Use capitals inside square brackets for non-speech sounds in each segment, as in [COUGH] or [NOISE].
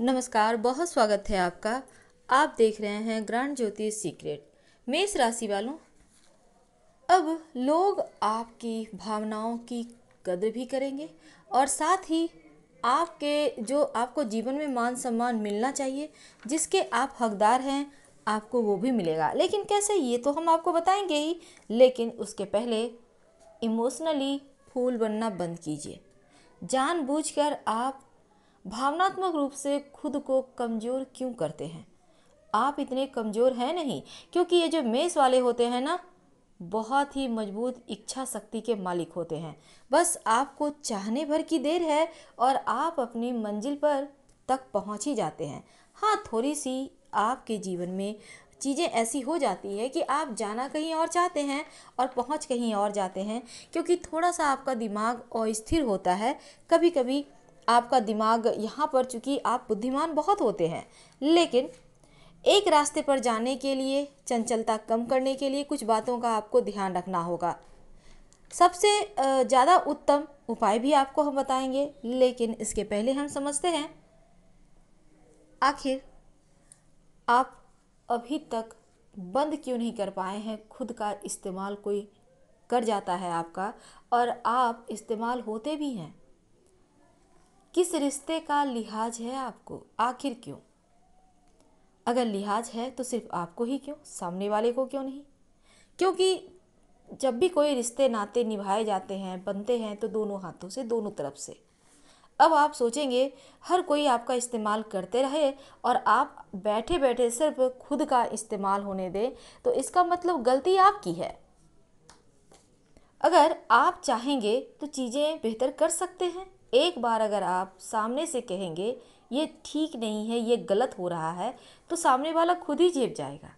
नमस्कार बहुत स्वागत है आपका आप देख रहे हैं ग्रांड ज्योति सीक्रेट मेष राशि वालों अब लोग आपकी भावनाओं की कदर भी करेंगे और साथ ही आपके जो आपको जीवन में मान सम्मान मिलना चाहिए जिसके आप हकदार हैं आपको वो भी मिलेगा लेकिन कैसे ये तो हम आपको बताएंगे ही लेकिन उसके पहले इमोशनली फूल बनना बंद कीजिए जानबूझकर आप भावनात्मक रूप से खुद को कमज़ोर क्यों करते हैं आप इतने कमज़ोर हैं नहीं क्योंकि ये जो मेष वाले होते हैं ना बहुत ही मजबूत इच्छा शक्ति के मालिक होते हैं बस आपको चाहने भर की देर है और आप अपनी मंजिल पर तक पहुंच ही जाते हैं हाँ थोड़ी सी आपके जीवन में चीज़ें ऐसी हो जाती है कि आप जाना कहीं और चाहते हैं और पहुंच कहीं और जाते हैं क्योंकि थोड़ा सा आपका दिमाग अस्थिर होता है कभी कभी आपका दिमाग यहाँ पर चूँकि आप बुद्धिमान बहुत होते हैं लेकिन एक रास्ते पर जाने के लिए चंचलता कम करने के लिए कुछ बातों का आपको ध्यान रखना होगा सबसे ज़्यादा उत्तम उपाय भी आपको हम बताएंगे लेकिन इसके पहले हम समझते हैं आखिर आप अभी तक बंद क्यों नहीं कर पाए हैं खुद का इस्तेमाल कोई कर जाता है आपका और आप इस्तेमाल होते भी हैं किस रिश्ते का लिहाज है आपको आखिर क्यों अगर लिहाज है तो सिर्फ आपको ही क्यों सामने वाले को क्यों नहीं क्योंकि जब भी कोई रिश्ते नाते निभाए जाते हैं बनते हैं तो दोनों हाथों से दोनों तरफ से अब आप सोचेंगे हर कोई आपका इस्तेमाल करते रहे और आप बैठे बैठे सिर्फ खुद का इस्तेमाल होने दें तो इसका मतलब गलती आपकी है अगर आप चाहेंगे तो चीज़ें बेहतर कर सकते हैं एक बार अगर आप सामने से कहेंगे ये ठीक नहीं है ये गलत हो रहा है तो सामने वाला खुद ही झेप जाएगा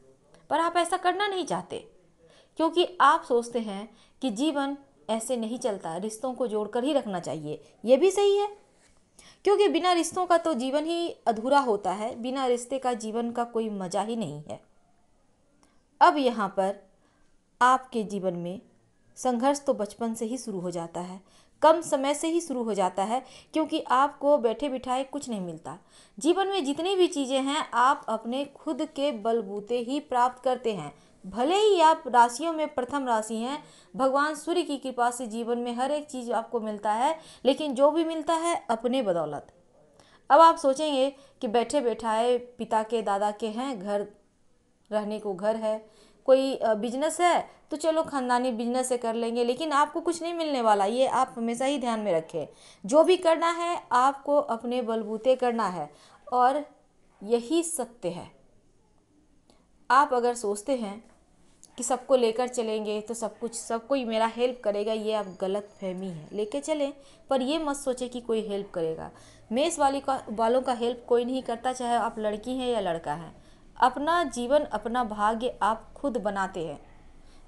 पर आप ऐसा करना नहीं चाहते क्योंकि आप सोचते हैं कि जीवन ऐसे नहीं चलता रिश्तों को जोड़कर ही रखना चाहिए ये भी सही है क्योंकि बिना रिश्तों का तो जीवन ही अधूरा होता है बिना रिश्ते का जीवन का कोई मज़ा ही नहीं है अब यहाँ पर आपके जीवन में संघर्ष तो बचपन से ही शुरू हो जाता है कम समय से ही शुरू हो जाता है क्योंकि आपको बैठे बिठाए कुछ नहीं मिलता जीवन में जितनी भी चीज़ें हैं आप अपने खुद के बलबूते ही प्राप्त करते हैं भले ही आप राशियों में प्रथम राशि हैं भगवान सूर्य की कृपा से जीवन में हर एक चीज़ आपको मिलता है लेकिन जो भी मिलता है अपने बदौलत अब आप सोचेंगे कि बैठे बैठाए पिता के दादा के हैं घर रहने को घर है कोई बिजनेस है तो चलो ख़ानदानी बिजनेस से कर लेंगे लेकिन आपको कुछ नहीं मिलने वाला ये आप हमेशा ही ध्यान में रखें जो भी करना है आपको अपने बलबूते करना है और यही सत्य है आप अगर सोचते हैं कि सबको लेकर चलेंगे तो सब कुछ सब कोई मेरा हेल्प करेगा ये आप गलत फहमी है लेके चलें पर ये मत सोचें कि कोई हेल्प करेगा मेस वाली का वालों का हेल्प कोई नहीं करता चाहे आप लड़की हैं या लड़का है अपना जीवन अपना भाग्य आप खुद बनाते हैं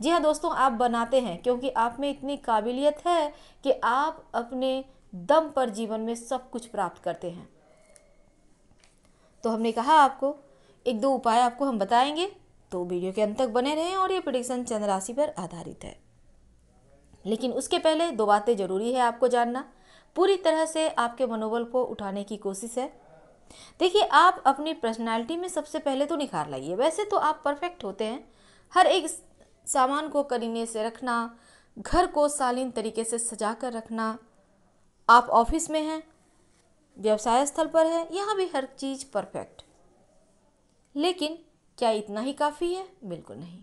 जी हाँ दोस्तों आप बनाते हैं क्योंकि आप में इतनी काबिलियत है कि आप अपने दम पर जीवन में सब कुछ प्राप्त करते हैं तो हमने कहा आपको एक दो उपाय आपको हम बताएंगे तो वीडियो के अंत तक बने रहें और ये प्रडिक्शन चंद्र राशि पर आधारित है लेकिन उसके पहले दो बातें ज़रूरी है आपको जानना पूरी तरह से आपके मनोबल को उठाने की कोशिश है देखिए आप अपनी पर्सनालिटी में सबसे पहले तो निखार लाइए वैसे तो आप परफेक्ट होते हैं हर एक सामान को करीने से रखना घर को शालीन तरीके से सजा कर रखना आप ऑफिस में हैं व्यवसाय स्थल पर है यहाँ भी हर चीज़ परफेक्ट लेकिन क्या इतना ही काफ़ी है बिल्कुल नहीं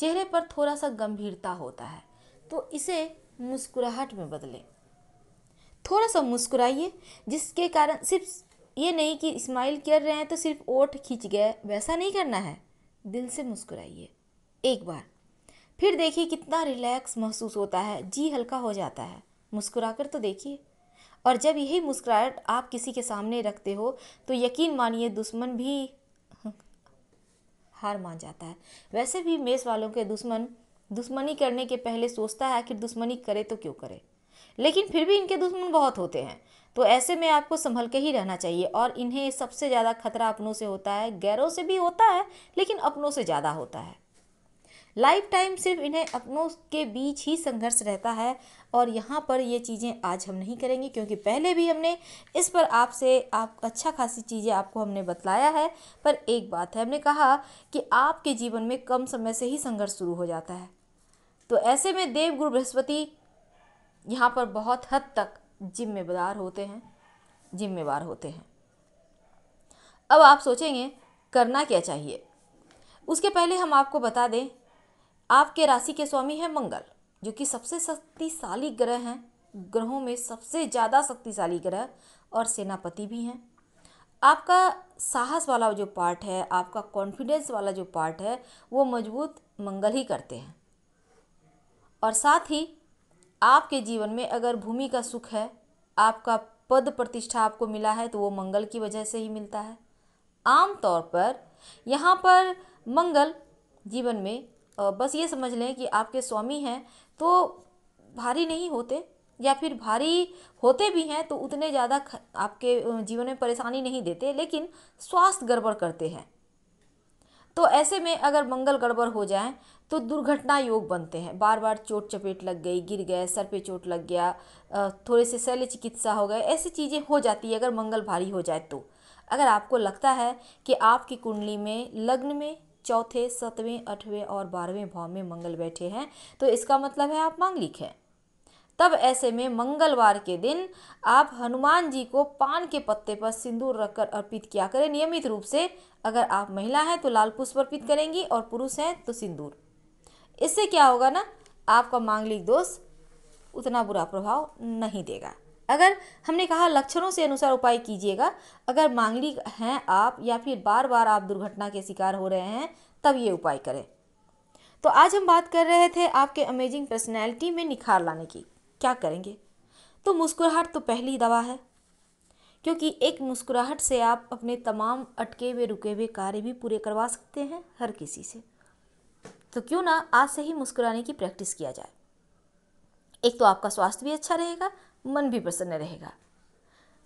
चेहरे पर थोड़ा सा गंभीरता होता है तो इसे मुस्कुराहट में बदलें थोड़ा सा मुस्कुराइए जिसके कारण सिर्फ ये नहीं कि स्माइल कर रहे हैं तो सिर्फ ओठ खींच गए वैसा नहीं करना है दिल से मुस्कुराइए एक बार फिर देखिए कितना रिलैक्स महसूस होता है जी हल्का हो जाता है मुस्कुरा कर तो देखिए और जब यही मुस्कुराहट आप किसी के सामने रखते हो तो यकीन मानिए दुश्मन भी [LAUGHS] हार मान जाता है वैसे भी मेस वालों के दुश्मन दुश्मनी करने के पहले सोचता है कि दुश्मनी करे तो क्यों करे लेकिन फिर भी इनके दुश्मन बहुत होते हैं तो ऐसे में आपको संभल के ही रहना चाहिए और इन्हें सबसे ज़्यादा खतरा अपनों से होता है गैरों से भी होता है लेकिन अपनों से ज़्यादा होता है लाइफ टाइम सिर्फ इन्हें अपनों के बीच ही संघर्ष रहता है और यहाँ पर ये चीज़ें आज हम नहीं करेंगे क्योंकि पहले भी हमने इस पर आपसे आप अच्छा खासी चीज़ें आपको हमने बतलाया है पर एक बात है हमने कहा कि आपके जीवन में कम समय से ही संघर्ष शुरू हो जाता है तो ऐसे में देवगुरु बृहस्पति यहाँ पर बहुत हद तक जिम्मेदार होते हैं जिम्मेवार होते हैं अब आप सोचेंगे करना क्या चाहिए उसके पहले हम आपको बता दें आपके राशि के स्वामी हैं मंगल जो कि सबसे शक्तिशाली ग्रह हैं ग्रहों में सबसे ज़्यादा शक्तिशाली ग्रह और सेनापति भी हैं आपका साहस वाला जो पार्ट है आपका कॉन्फिडेंस वाला जो पार्ट है वो मजबूत मंगल ही करते हैं और साथ ही आपके जीवन में अगर भूमि का सुख है आपका पद प्रतिष्ठा आपको मिला है तो वो मंगल की वजह से ही मिलता है आम तौर पर यहाँ पर मंगल जीवन में बस ये समझ लें कि आपके स्वामी हैं तो भारी नहीं होते या फिर भारी होते भी हैं तो उतने ज़्यादा आपके जीवन में परेशानी नहीं देते लेकिन स्वास्थ्य गड़बड़ करते हैं तो ऐसे में अगर मंगल गड़बड़ हो जाए तो दुर्घटना योग बनते हैं बार बार चोट चपेट लग गई गिर गए सर पे चोट लग गया थोड़े से शल्य चिकित्सा हो गए ऐसी चीज़ें हो जाती है अगर मंगल भारी हो जाए तो अगर आपको लगता है कि आपकी कुंडली में लग्न में चौथे सतवें आठवें और बारहवें भाव में मंगल बैठे हैं तो इसका मतलब है आप मांगलिक हैं तब ऐसे में मंगलवार के दिन आप हनुमान जी को पान के पत्ते पर सिंदूर रखकर अर्पित किया करें नियमित रूप से अगर आप महिला हैं तो लाल पुष्प अर्पित करेंगी और पुरुष हैं तो सिंदूर इससे क्या होगा ना आपका मांगलिक दोष उतना बुरा प्रभाव नहीं देगा अगर हमने कहा लक्षणों से अनुसार उपाय कीजिएगा अगर मांगलिक हैं आप या फिर बार बार आप दुर्घटना के शिकार हो रहे हैं तब ये उपाय करें तो आज हम बात कर रहे थे आपके अमेजिंग पर्सनैलिटी में निखार लाने की क्या करेंगे तो मुस्कुराहट तो पहली दवा है क्योंकि एक मुस्कुराहट से आप अपने तमाम अटके हुए रुके हुए कार्य भी पूरे करवा सकते हैं हर किसी से तो क्यों ना आज से ही मुस्कुराने की प्रैक्टिस किया जाए एक तो आपका स्वास्थ्य भी अच्छा रहेगा मन भी प्रसन्न रहेगा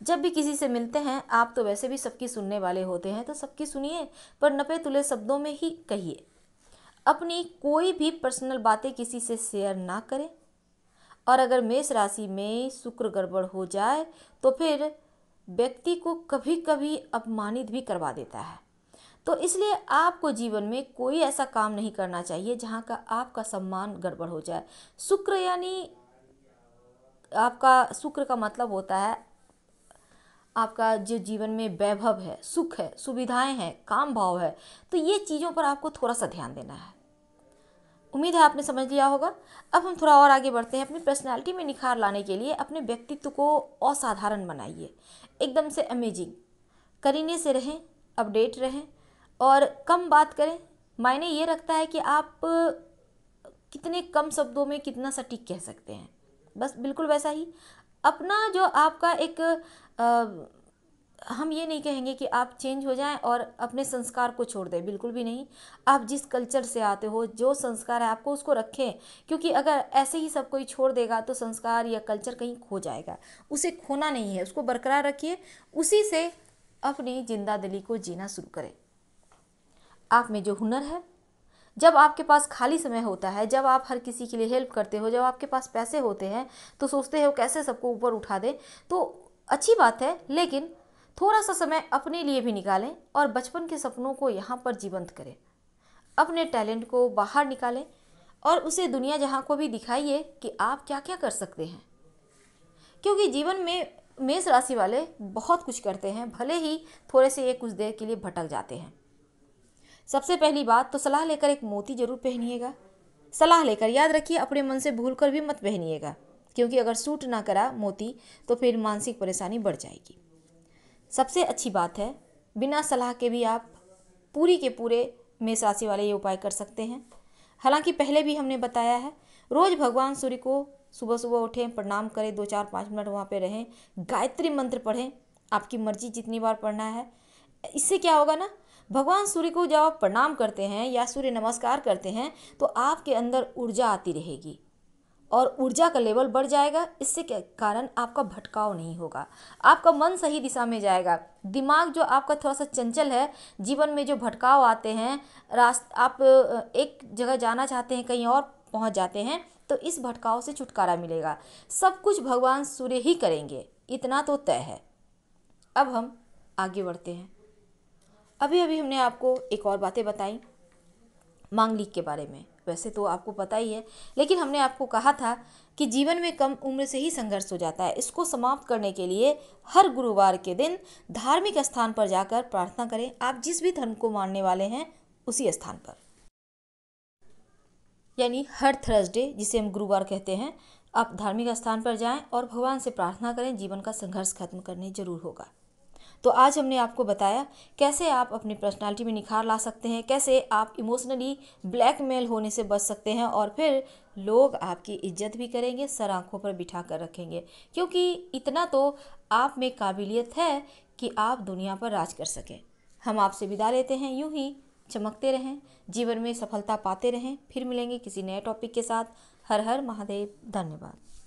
जब भी किसी से मिलते हैं आप तो वैसे भी सबकी सुनने वाले होते हैं तो सबकी सुनिए पर नपे तुले शब्दों में ही कहिए अपनी कोई भी पर्सनल बातें किसी से शेयर ना करें और अगर मेष राशि में शुक्र गड़बड़ हो जाए तो फिर व्यक्ति को कभी कभी अपमानित भी करवा देता है तो इसलिए आपको जीवन में कोई ऐसा काम नहीं करना चाहिए जहाँ का आपका सम्मान गड़बड़ हो जाए शुक्र यानी आपका शुक्र का मतलब होता है आपका जो जीवन में वैभव है सुख है सुविधाएं हैं काम भाव है तो ये चीज़ों पर आपको थोड़ा सा ध्यान देना है उम्मीद है आपने समझ लिया होगा अब हम थोड़ा और आगे बढ़ते हैं अपनी पर्सनैलिटी में निखार लाने के लिए अपने व्यक्तित्व को असाधारण बनाइए एकदम से अमेजिंग करीने से रहें अपडेट रहें और कम बात करें मायने ये रखता है कि आप कितने कम शब्दों में कितना सटीक कह सकते हैं बस बिल्कुल वैसा ही अपना जो आपका एक आ, हम ये नहीं कहेंगे कि आप चेंज हो जाएं और अपने संस्कार को छोड़ दें बिल्कुल भी नहीं आप जिस कल्चर से आते हो जो संस्कार है आपको उसको रखें क्योंकि अगर ऐसे ही सब कोई छोड़ देगा तो संस्कार या कल्चर कहीं खो जाएगा उसे खोना नहीं है उसको बरकरार रखिए उसी से अपनी जिंदा दिली को जीना शुरू करें आप में जो हुनर है जब आपके पास खाली समय होता है जब आप हर किसी के लिए हेल्प करते हो जब आपके पास पैसे होते हैं तो सोचते हो कैसे सबको ऊपर उठा दें तो अच्छी बात है लेकिन थोड़ा सा समय अपने लिए भी निकालें और बचपन के सपनों को यहाँ पर जीवंत करें अपने टैलेंट को बाहर निकालें और उसे दुनिया जहाँ को भी दिखाइए कि आप क्या क्या कर सकते हैं क्योंकि जीवन में मेष राशि वाले बहुत कुछ करते हैं भले ही थोड़े से ये कुछ देर के लिए भटक जाते हैं सबसे पहली बात तो सलाह लेकर एक मोती जरूर पहनिएगा सलाह लेकर याद रखिए अपने मन से भूल कर भी मत पहनिएगा क्योंकि अगर सूट ना करा मोती तो फिर मानसिक परेशानी बढ़ जाएगी सबसे अच्छी बात है बिना सलाह के भी आप पूरी के पूरे मेष राशि वाले ये उपाय कर सकते हैं हालांकि पहले भी हमने बताया है रोज़ भगवान सूर्य को सुबह सुबह उठें प्रणाम करें दो चार पाँच मिनट वहाँ पे रहें गायत्री मंत्र पढ़ें आपकी मर्जी जितनी बार पढ़ना है इससे क्या होगा ना भगवान सूर्य को जब आप प्रणाम करते हैं या सूर्य नमस्कार करते हैं तो आपके अंदर ऊर्जा आती रहेगी और ऊर्जा का लेवल बढ़ जाएगा इससे के कारण आपका भटकाव नहीं होगा आपका मन सही दिशा में जाएगा दिमाग जो आपका थोड़ा सा चंचल है जीवन में जो भटकाव आते हैं रास्त आप एक जगह जाना चाहते हैं कहीं और पहुंच जाते हैं तो इस भटकाव से छुटकारा मिलेगा सब कुछ भगवान सूर्य ही करेंगे इतना तो तय है अब हम आगे बढ़ते हैं अभी अभी हमने आपको एक और बातें बताई मांगलिक के बारे में वैसे तो आपको पता ही है लेकिन हमने आपको कहा था कि जीवन में कम उम्र से ही संघर्ष हो जाता है इसको समाप्त करने के लिए हर गुरुवार के दिन धार्मिक स्थान पर जाकर प्रार्थना करें आप जिस भी धर्म को मानने वाले हैं उसी स्थान पर यानी हर थर्सडे जिसे हम गुरुवार कहते हैं आप धार्मिक स्थान पर जाएं और भगवान से प्रार्थना करें जीवन का संघर्ष खत्म करने जरूर होगा तो आज हमने आपको बताया कैसे आप अपनी पर्सनालिटी में निखार ला सकते हैं कैसे आप इमोशनली ब्लैकमेल होने से बच सकते हैं और फिर लोग आपकी इज्जत भी करेंगे सर आँखों पर बिठा कर रखेंगे क्योंकि इतना तो आप में काबिलियत है कि आप दुनिया पर राज कर सकें हम आपसे विदा लेते हैं यूं ही चमकते रहें जीवन में सफलता पाते रहें फिर मिलेंगे किसी नए टॉपिक के साथ हर हर महादेव धन्यवाद